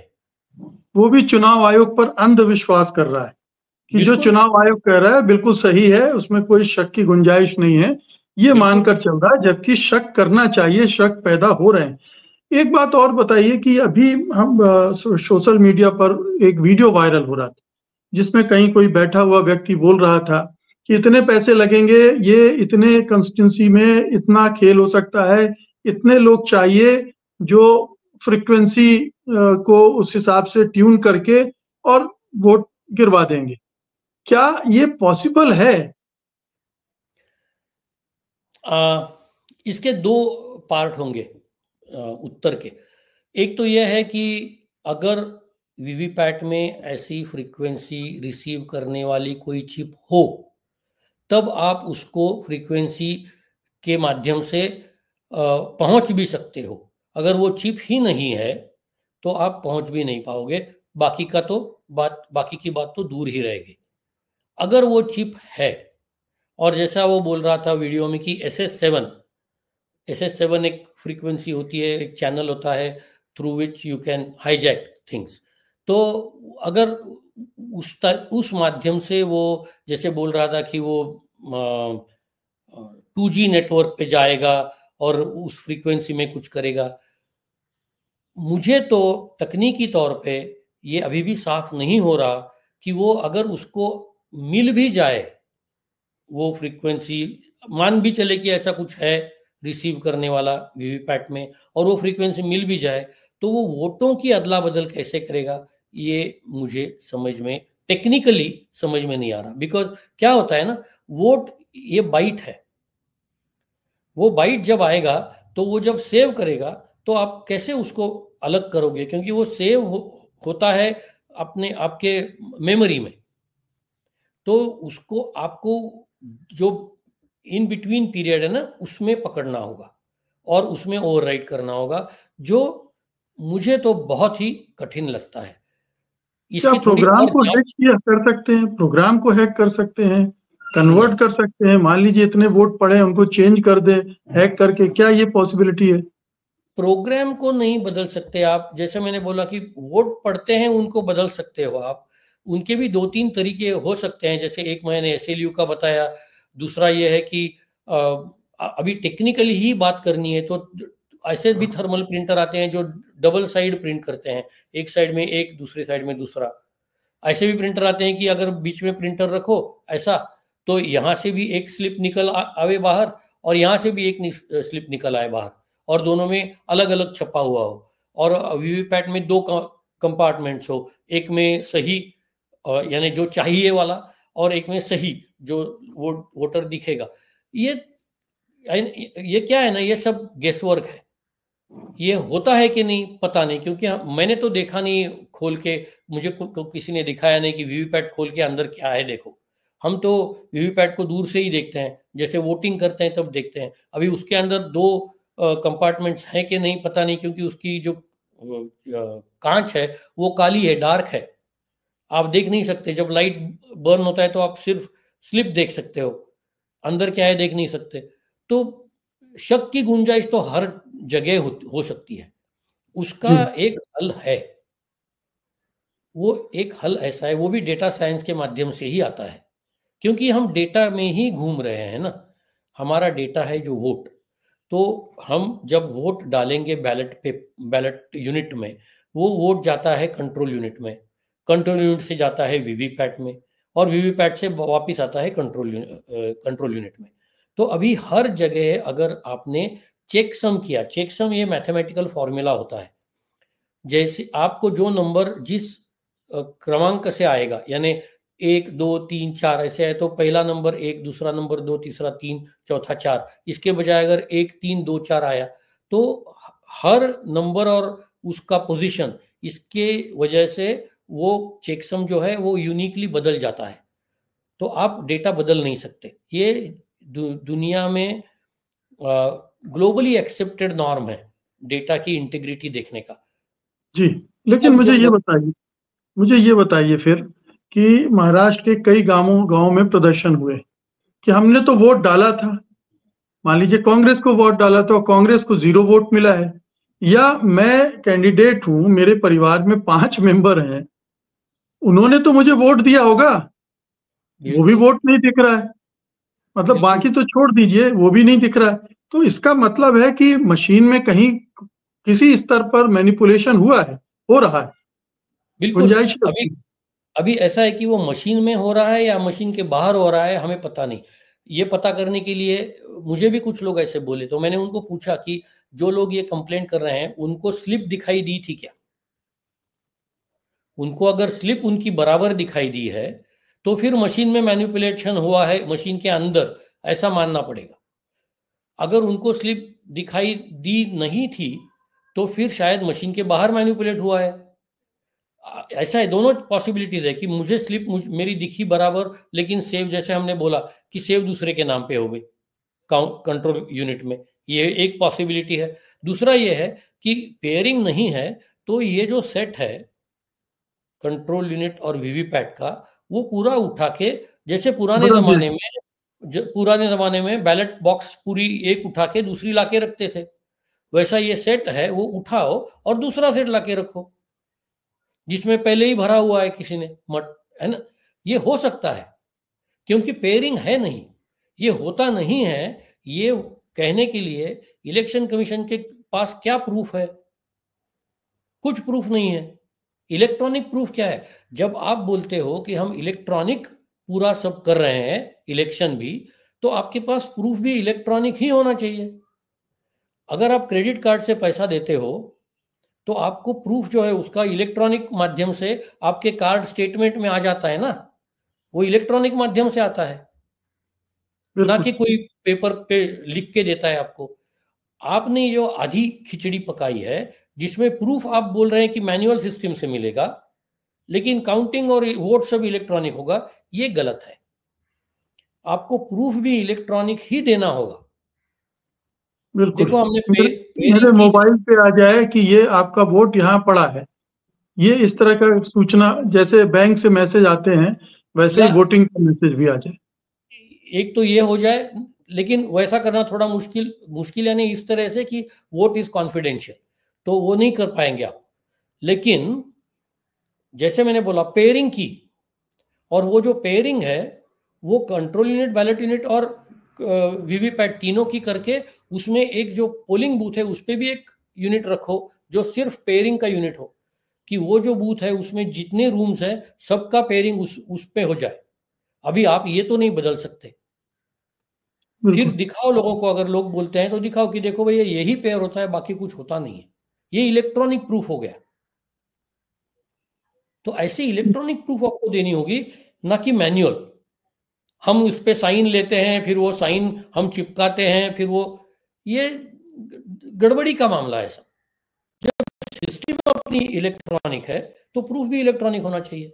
वो भी चुनाव आयोग पर अंधविश्वास कर रहा है कि जो चुनाव आयोग कह रहा है बिल्कुल सही है उसमें कोई शक की गुंजाइश नहीं है ये मानकर चल रहा है जबकि शक करना चाहिए शक पैदा हो रहे हैं एक बात और बताइए कि अभी हम सोशल मीडिया पर एक वीडियो वायरल हो रहा था जिसमें कहीं कोई बैठा हुआ व्यक्ति बोल रहा था कि इतने पैसे लगेंगे ये इतने कंस्टिट्यूंसी में इतना खेल हो सकता है इतने लोग चाहिए जो फ्रीक्वेंसी uh, को उस हिसाब से ट्यून करके और वोट गिरवा देंगे क्या ये पॉसिबल है आ, इसके दो पार्ट होंगे उत्तर के एक तो यह है कि अगर वीवीपैट में ऐसी फ्रीक्वेंसी रिसीव करने वाली कोई चिप हो तब आप उसको फ्रीक्वेंसी के माध्यम से पहुंच भी सकते हो अगर वो चिप ही नहीं है तो आप पहुंच भी नहीं पाओगे बाकी का तो बात बाकी की बात तो दूर ही रहेगी अगर वो चिप है और जैसा वो बोल रहा था वीडियो में कि S S seven S S seven एक फ्रीक्वेंसी होती है एक चैनल होता है through which you can hijack things तो अगर उस उस माध्यम से वो जैसे बोल रहा था कि वो टू जी नेटवर्क पे जाएगा और उस फ्रीक्वेंसी में कुछ करेगा मुझे तो तकनीकी तौर पे ये अभी भी साफ नहीं हो रहा कि वो अगर उसको मिल भी जाए वो फ्रीक्वेंसी मान भी चले कि ऐसा कुछ है रिसीव करने वाला वीवीपैट में और वो फ्रीक्वेंसी मिल भी जाए तो वो वोटों की अदला बदल कैसे करेगा ये मुझे समझ में टेक्निकली समझ में नहीं आ रहा बिकॉज क्या होता है ना वोट ये बाइट है वो बाइट जब आएगा तो वो जब सेव करेगा तो आप कैसे उसको अलग करोगे क्योंकि वो सेव हो, होता है अपने आपके मेमोरी में तो उसको आपको जो इन बिटवीन पीरियड है ना उसमें पकड़ना होगा और उसमें ओवरराइड करना होगा जो मुझे तो बहुत ही कठिन लगता है प्रोग्राम को हैक किया कर सकते हैं प्रोग्राम को हैक कर सकते हैं कन्वर्ट hmm. कर सकते हैं मान लीजिए इतने वोट पड़े उनको चेंज कर दे हैक करके क्या ये पॉसिबिलिटी है प्रोग्राम को नहीं बदल सकते आप जैसे मैंने बोला कि वोट पढ़ते हैं उनको बदल सकते हो आप उनके भी दो तीन तरीके हो सकते हैं जैसे एक मैंने एस का बताया दूसरा ये है कि अभी टेक्निकली ही बात करनी है तो ऐसे भी थर्मल प्रिंटर आते हैं जो डबल साइड प्रिंट करते हैं एक साइड में एक दूसरे साइड में दूसरा ऐसे भी प्रिंटर आते हैं कि अगर बीच में प्रिंटर रखो ऐसा तो यहाँ से भी एक स्लिप निकल आवे बाहर और यहाँ से भी एक स्लिप निकल आए बाहर और दोनों में अलग अलग छपा हुआ हो और वीवीपैट में दो कंपार्टमेंट्स हो एक में सही यानी जो चाहिए वाला और एक में सही जो वो वोटर दिखेगा ये ये क्या है ना ये सब गेस वर्क है ये होता है कि नहीं पता नहीं क्योंकि मैंने तो देखा नहीं खोल के मुझे किसी ने दिखाया नहीं कि वीवीपैट खोल के अंदर क्या है देखो हम तो वीवीपैट को दूर से ही देखते हैं जैसे वोटिंग करते हैं तब देखते हैं अभी उसके अंदर दो कंपार्टमेंट्स हैं कि नहीं पता नहीं क्योंकि उसकी जो कांच है वो काली है डार्क है आप देख नहीं सकते जब लाइट बर्न होता है तो आप सिर्फ स्लिप देख सकते हो अंदर क्या है देख नहीं सकते तो शक की गुंजाइश तो हर जगह हो, हो सकती है उसका हम्म। एक हल है वो एक हल ऐसा है वो भी डेटा साइंस के माध्यम से ही आता है क्योंकि हम डेटा में ही घूम रहे हैं ना हमारा डेटा है जो वोट तो हम जब वोट डालेंगे बैलेट पे बैलेट यूनिट में वो वोट जाता है कंट्रोल यूनिट में कंट्रोल यूनिट से जाता है वीवीपैट में और वीवीपैट से वापस आता है कंट्रोल कंट्रोल यूनिट में तो अभी हर जगह अगर आपने चेकसम किया चेकसम ये मैथमेटिकल फॉर्मूला होता है जैसे आपको जो नंबर जिस क्रमांक से आएगा यानी एक दो तीन चार ऐसे है तो पहला नंबर एक दूसरा नंबर दो तीसरा तीन चौथा चार इसके बजाय अगर एक तीन दो चार आया तो हर नंबर और उसका पोजीशन इसके वजह से वो चेकसम जो है वो यूनिकली बदल जाता है तो आप डेटा बदल नहीं सकते ये दु, दुनिया में ग्लोबली एक्सेप्टेड नॉर्म है डेटा की इंटीग्रिटी देखने का जी लेकिन मुझे ये बताइए मुझे ये बताइए फिर कि महाराष्ट्र के कई गांवों गांव में प्रदर्शन हुए कि हमने तो वोट डाला था मान लीजिए कांग्रेस को वोट डाला था तो और कांग्रेस को जीरो वोट मिला है या मैं कैंडिडेट हूं मेरे परिवार में पांच मेंबर हैं उन्होंने तो मुझे वोट दिया होगा वो भी वोट तो- नहीं दिख रहा है मतलब बाकी तो छोड़ दीजिए वो भी नहीं दिख रहा है तो इसका मतलब है कि मशीन में कहीं किसी स्तर पर मैनिपुलेशन हुआ है हो रहा है बिल्कुल अभी अभी ऐसा है कि वो मशीन में हो रहा है या मशीन के बाहर हो रहा है हमें पता नहीं ये पता करने के लिए मुझे भी कुछ लोग ऐसे बोले तो मैंने उनको पूछा कि जो लोग ये कंप्लेंट कर रहे हैं उनको स्लिप दिखाई दी थी क्या उनको अगर स्लिप उनकी बराबर दिखाई दी है तो फिर मशीन में मैन्युपुलेशन हुआ है मशीन के अंदर ऐसा मानना पड़ेगा अगर उनको स्लिप दिखाई दी नहीं थी तो फिर शायद मशीन के बाहर मैन्युपुलेट हुआ है ऐसा है दोनों पॉसिबिलिटीज है कि मुझे स्लिप मुझ, मेरी दिखी बराबर लेकिन सेव जैसे हमने बोला कि सेव दूसरे के नाम पे हो गई कंट्रोल यूनिट में ये एक पॉसिबिलिटी है दूसरा ये है कि पेयरिंग नहीं है तो ये जो सेट है कंट्रोल यूनिट और वीवीपैट का वो पूरा उठा के जैसे पुराने जमाने में पुराने जमाने में बैलेट बॉक्स पूरी एक उठा के दूसरी लाके रखते थे वैसा ये सेट है वो उठाओ और दूसरा सेट लाके रखो जिसमें पहले ही भरा हुआ है किसी ने मट है ना ये हो सकता है क्योंकि पेयरिंग है नहीं ये होता नहीं है ये कहने के लिए इलेक्शन कमीशन के पास क्या प्रूफ है कुछ प्रूफ नहीं है इलेक्ट्रॉनिक प्रूफ क्या है जब आप बोलते हो कि हम इलेक्ट्रॉनिक पूरा सब कर रहे हैं इलेक्शन भी तो आपके पास प्रूफ भी इलेक्ट्रॉनिक ही होना चाहिए अगर आप क्रेडिट कार्ड से पैसा देते हो तो आपको प्रूफ जो है उसका इलेक्ट्रॉनिक माध्यम से आपके कार्ड स्टेटमेंट में आ जाता है ना वो इलेक्ट्रॉनिक माध्यम से आता है ना कि कोई पेपर पे लिख के देता है आपको आपने जो आधी खिचड़ी पकाई है जिसमें प्रूफ आप बोल रहे हैं कि मैनुअल सिस्टम से मिलेगा लेकिन काउंटिंग और वोट सब इलेक्ट्रॉनिक होगा ये गलत है आपको प्रूफ भी इलेक्ट्रॉनिक ही देना होगा बिल्कुल देखो हमने मेरे मोबाइल पे आ जाए कि ये आपका वोट यहाँ पड़ा है ये इस तरह का सूचना जैसे बैंक से मैसेज आते हैं वैसे ही वोटिंग का मैसेज भी आ जाए एक तो ये हो जाए लेकिन वैसा करना थोड़ा मुश्किल मुश्किल यानी इस तरह से कि वोट इज कॉन्फिडेंशियल तो वो नहीं कर पाएंगे आप लेकिन जैसे मैंने बोला पेयरिंग की और वो जो पेयरिंग है वो कंट्रोल यूनिट बैलेट यूनिट और वीवीपैट तीनों की करके उसमें एक जो पोलिंग बूथ है उस पर भी एक यूनिट रखो जो सिर्फ पेयरिंग का यूनिट हो कि वो जो बूथ है उसमें जितने रूम्स हैं सबका पेयरिंग उस उस पे हो जाए अभी आप ये तो नहीं बदल सकते फिर दिखाओ लोगों को अगर लोग बोलते हैं तो दिखाओ कि देखो भैया यही पेयर होता है बाकी कुछ होता नहीं है ये इलेक्ट्रॉनिक प्रूफ हो गया तो ऐसे इलेक्ट्रॉनिक प्रूफ आपको देनी होगी ना कि मैन्युअल हम उस पर साइन लेते हैं फिर वो साइन हम चिपकाते हैं फिर वो ये गड़बड़ी का मामला है सब जब सिस्टम अपनी इलेक्ट्रॉनिक है तो प्रूफ भी इलेक्ट्रॉनिक होना चाहिए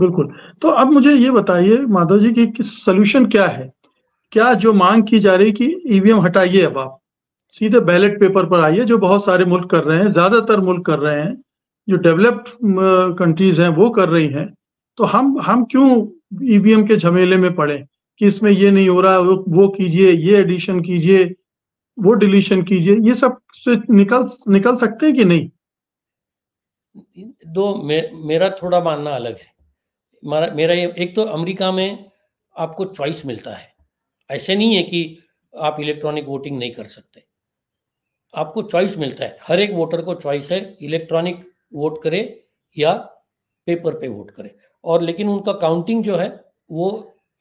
बिल्कुल तो अब मुझे ये बताइए माधव जी कि सोल्यूशन क्या है क्या जो मांग की जा रही कि ईवीएम e हटाइए अब आप सीधे बैलेट पेपर पर आइए जो बहुत सारे मुल्क कर रहे हैं ज्यादातर मुल्क कर रहे हैं जो डेवलप्ड कंट्रीज हैं वो कर रही हैं तो हम हम क्यों ईवीएम e के झमेले में पड़े कि इसमें ये नहीं हो रहा वो, वो कीजिए ये एडिशन कीजिए वो डिलीशन कीजिए ये सब से निकल निकल सकते हैं कि नहीं दो मे, मेरा थोड़ा मानना अलग है मारा, मेरा ये एक तो अमेरिका में आपको चॉइस मिलता है ऐसे नहीं है कि आप इलेक्ट्रॉनिक वोटिंग नहीं कर सकते आपको चॉइस मिलता है हर एक वोटर को चॉइस है इलेक्ट्रॉनिक वोट करे या पेपर पे वोट करे और लेकिन उनका काउंटिंग जो है वो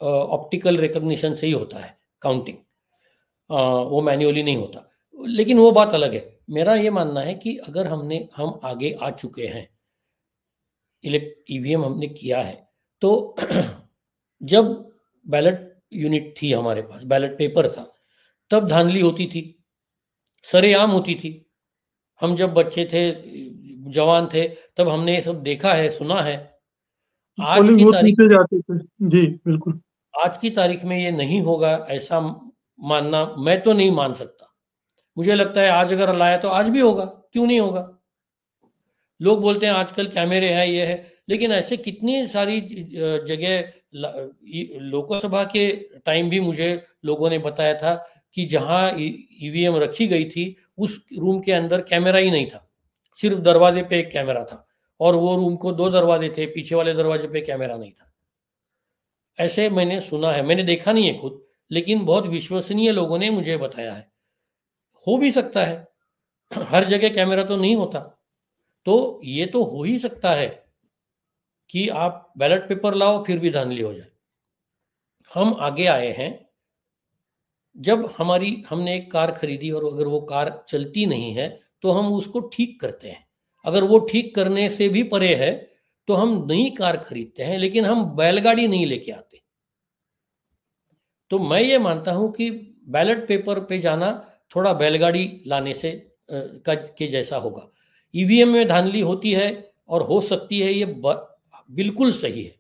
ऑप्टिकल रिकग्निशन से ही होता है काउंटिंग वो मैन्युअली नहीं होता लेकिन वो बात अलग है मेरा ये मानना है कि अगर हमने हम आगे आ चुके हैं इलेक्ट ईवीएम e हमने किया है तो जब बैलेट यूनिट थी हमारे पास बैलेट पेपर था तब धांधली होती थी सरेआम होती थी हम जब बच्चे थे जवान थे तब हमने ये सब देखा है सुना है आज की तारीख जाते थे जी बिल्कुल आज की तारीख में ये नहीं होगा ऐसा मानना मैं तो नहीं मान सकता मुझे लगता है आज अगर लाया तो आज भी होगा क्यों नहीं होगा लोग बोलते हैं आजकल कैमरे हैं ये है लेकिन ऐसे कितनी सारी जगह लोकसभा के टाइम भी मुझे लोगों ने बताया था कि जहां ईवीएम e रखी गई थी उस रूम के अंदर कैमरा ही नहीं था सिर्फ दरवाजे पे एक कैमरा था और वो रूम को दो दरवाजे थे पीछे वाले दरवाजे पे कैमरा नहीं था ऐसे मैंने सुना है मैंने देखा नहीं है खुद लेकिन बहुत विश्वसनीय लोगों ने मुझे बताया है हो भी सकता है हर जगह कैमरा तो नहीं होता तो ये तो हो ही सकता है कि आप बैलेट पेपर लाओ फिर भी धांधली हो जाए हम आगे आए हैं जब हमारी हमने एक कार खरीदी और अगर वो कार चलती नहीं है तो हम उसको ठीक करते हैं अगर वो ठीक करने से भी परे है तो हम नई कार खरीदते हैं लेकिन हम बैलगाड़ी नहीं लेके आते तो मैं ये मानता हूं कि बैलेट पेपर पे जाना थोड़ा बैलगाड़ी लाने से का के जैसा होगा ईवीएम e में धांधली होती है और हो सकती है ये बिल्कुल सही है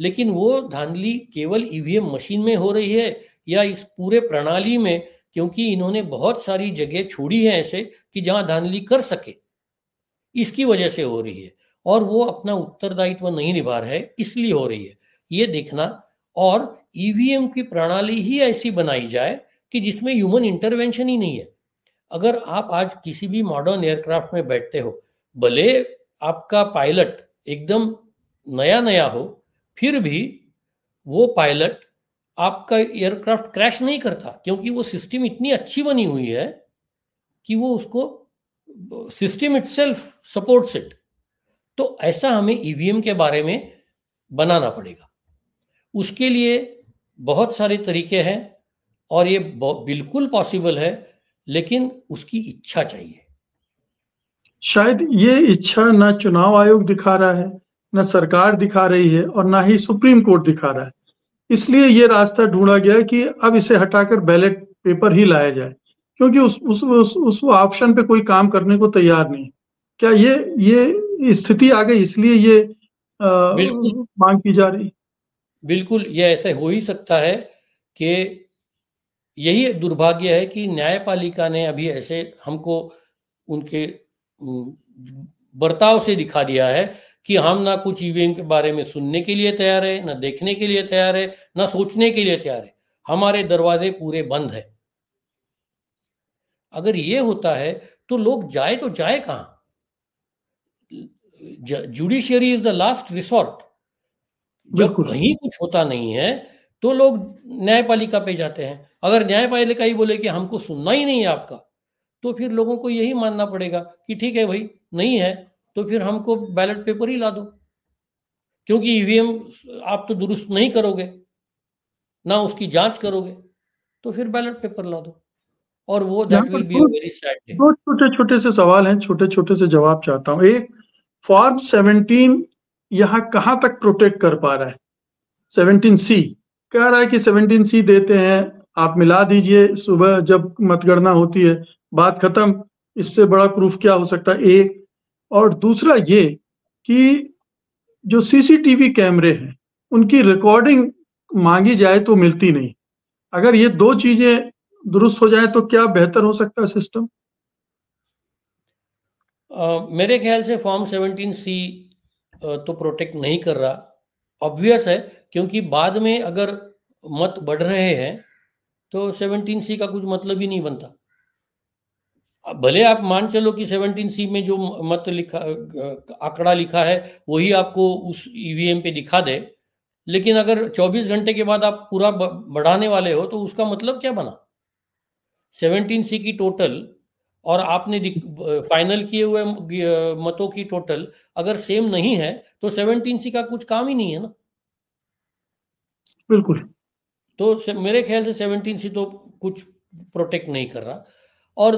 लेकिन वो धांधली केवल ईवीएम e मशीन में हो रही है या इस पूरे प्रणाली में क्योंकि इन्होंने बहुत सारी जगह छोड़ी है ऐसे कि जहां धांधली कर सके इसकी वजह से हो रही है और वो अपना उत्तरदायित्व नहीं निभा रहा है इसलिए हो रही है ये देखना और ईवीएम की प्रणाली ही ऐसी बनाई जाए कि जिसमें ह्यूमन इंटरवेंशन ही नहीं है अगर आप आज किसी भी मॉडर्न एयरक्राफ्ट में बैठते हो भले आपका पायलट एकदम नया नया हो फिर भी वो पायलट आपका एयरक्राफ्ट क्रैश नहीं करता क्योंकि वो सिस्टम इतनी अच्छी बनी हुई है कि वो उसको system itself supports it तो ऐसा हमें ईवीएम के बारे में बनाना पड़ेगा उसके लिए बहुत सारे तरीके हैं और ये बिल्कुल पॉसिबल है लेकिन उसकी इच्छा चाहिए शायद ये इच्छा ना चुनाव आयोग दिखा रहा है ना सरकार दिखा रही है और ना ही सुप्रीम कोर्ट दिखा रहा है इसलिए ये रास्ता ढूंढा गया कि अब इसे हटाकर बैलेट पेपर ही लाया जाए क्योंकि उस उस उस, ऑप्शन पे कोई काम करने को तैयार नहीं क्या ये ये स्थिति आ गई इसलिए ये आ, मांग की जा रही बिल्कुल यह ऐसे हो ही सकता है कि यही दुर्भाग्य है कि न्यायपालिका ने अभी ऐसे हमको उनके बर्ताव से दिखा दिया है कि हम ना कुछ ईवीएम के बारे में सुनने के लिए तैयार है ना देखने के लिए तैयार है ना सोचने के लिए तैयार है हमारे दरवाजे पूरे बंद है अगर ये होता है तो लोग जाए तो जाए कहां judiciary is the last resort जब कहीं कुछ होता नहीं है तो लोग न्यायपालिका पे जाते हैं अगर न्यायपालिका ही बोले कि हमको सुनना ही नहीं है आपका तो फिर लोगों को यही मानना पड़ेगा कि ठीक है भाई नहीं है तो फिर हमको बैलेट पेपर ही ला दो क्योंकि ईवीएम आप तो दुरुस्त नहीं करोगे ना उसकी जांच करोगे तो फिर बैलेट पेपर ला दो और वो that will be very sad छोटे छोटे से सवाल हैं छोटे छोटे से जवाब चाहता हूँ एक फॉर्म सेवनटीन यहाँ कहाँ तक प्रोटेक्ट कर पा रहा है सेवनटीन सी कह रहा है कि सेवनटीन सी देते हैं आप मिला दीजिए सुबह जब मतगणना होती है बात खत्म इससे बड़ा प्रूफ क्या हो सकता है एक और दूसरा ये कि जो सीसीटीवी कैमरे हैं उनकी रिकॉर्डिंग मांगी जाए तो मिलती नहीं अगर ये दो चीजें दुरुस्त हो जाए तो क्या बेहतर हो सकता है सिस्टम आ, मेरे ख्याल से फॉर्म 17 सी तो प्रोटेक्ट नहीं कर रहा ऑब्वियस है क्योंकि बाद में अगर मत बढ़ रहे हैं तो सेवनटीन सी का कुछ मतलब ही नहीं बनता भले आप मान चलो कि सेवनटीन सी में जो मत लिखा आंकड़ा लिखा है वही आपको उस ईवीएम e पे दिखा दे लेकिन अगर 24 घंटे के बाद आप पूरा बढ़ाने वाले हो तो उसका मतलब क्या बना सेवनटीन सी की टोटल और आपने फाइनल किए हुए मतों की टोटल अगर सेम नहीं है तो सेवनटीन सी का कुछ काम ही नहीं है ना बिल्कुल तो मेरे ख्याल से सेवनटीन सी तो कुछ प्रोटेक्ट नहीं कर रहा और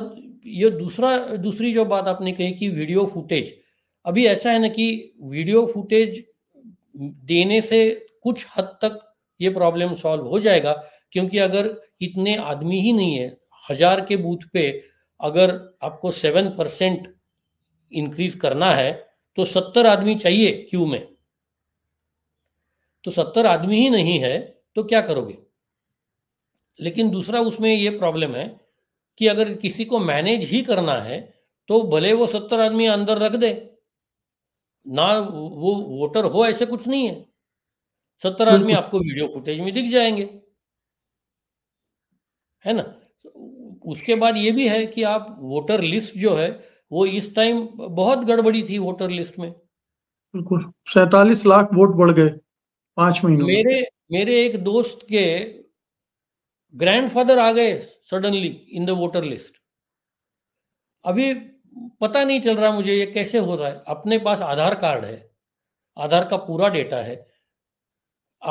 ये दूसरा दूसरी जो बात आपने कही कि वीडियो फुटेज अभी ऐसा है ना कि वीडियो फुटेज देने से कुछ हद तक ये प्रॉब्लम सॉल्व हो जाएगा क्योंकि अगर इतने आदमी ही नहीं है हजार के बूथ पे अगर आपको सेवन परसेंट इंक्रीज करना है तो सत्तर आदमी चाहिए क्यू में तो सत्तर आदमी ही नहीं है तो क्या करोगे लेकिन दूसरा उसमें यह प्रॉब्लम है कि अगर किसी को मैनेज ही करना है तो भले वो सत्तर आदमी अंदर रख दे ना वो वोटर हो ऐसे कुछ नहीं है सत्तर आदमी आपको वीडियो फुटेज में दिख जाएंगे है ना उसके बाद ये भी है कि आप वोटर लिस्ट जो है वो इस टाइम बहुत गड़बड़ी थी वोटर लिस्ट में बिल्कुल सैतालीस लाख वोट बढ़ गए पांच महीने मेरे मेरे एक दोस्त के ग्रैंडफादर आ गए suddenly in the voter list अभी पता नहीं चल रहा मुझे ये कैसे हो रहा है अपने पास आधार कार्ड है आधार का पूरा डेटा है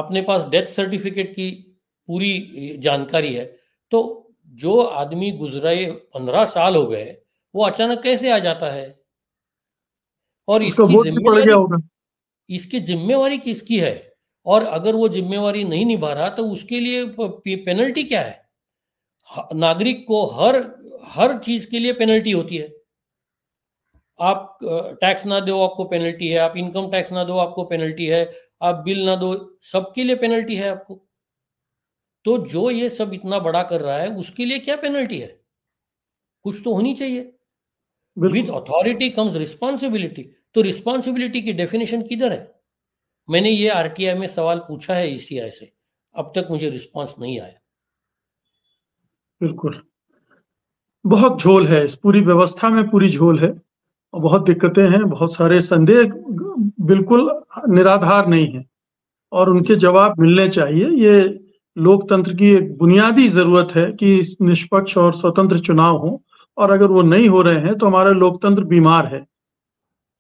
अपने पास डेथ सर्टिफिकेट की पूरी जानकारी है तो जो आदमी गुजरे पंद्रह साल हो गए वो अचानक कैसे आ जाता है और इसकी जिम्मेवारी इसकी जिम्मेवारी किसकी है और अगर वो जिम्मेवारी नहीं निभा रहा तो उसके लिए पेनल्टी क्या है नागरिक को हर हर चीज के लिए पेनल्टी होती है आप टैक्स ना दो आपको पेनल्टी है आप इनकम टैक्स ना दो आपको पेनल्टी है आप बिल ना दो सबके लिए पेनल्टी है आपको तो जो ये सब इतना बड़ा कर रहा है उसके लिए क्या पेनल्टी है कुछ तो होनी चाहिए विद अथॉरिटी कम्स रिस्पॉन्सिबिलिटी तो रिस्पॉन्सिबिलिटी की डेफिनेशन किधर है मैंने ये आरटीआई में सवाल पूछा है ईसीआई e से अब तक मुझे रिस्पॉन्स नहीं आया बिल्कुल बहुत झोल है इस पूरी व्यवस्था में पूरी झोल है और बहुत दिक्कतें हैं बहुत सारे संदेह बिल्कुल निराधार नहीं है और उनके जवाब मिलने चाहिए ये लोकतंत्र की एक बुनियादी जरूरत है कि निष्पक्ष और स्वतंत्र चुनाव हो और अगर वो नहीं हो रहे हैं तो हमारा लोकतंत्र बीमार है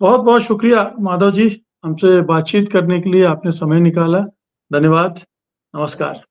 बहुत बहुत शुक्रिया माधव जी हमसे बातचीत करने के लिए आपने समय निकाला धन्यवाद नमस्कार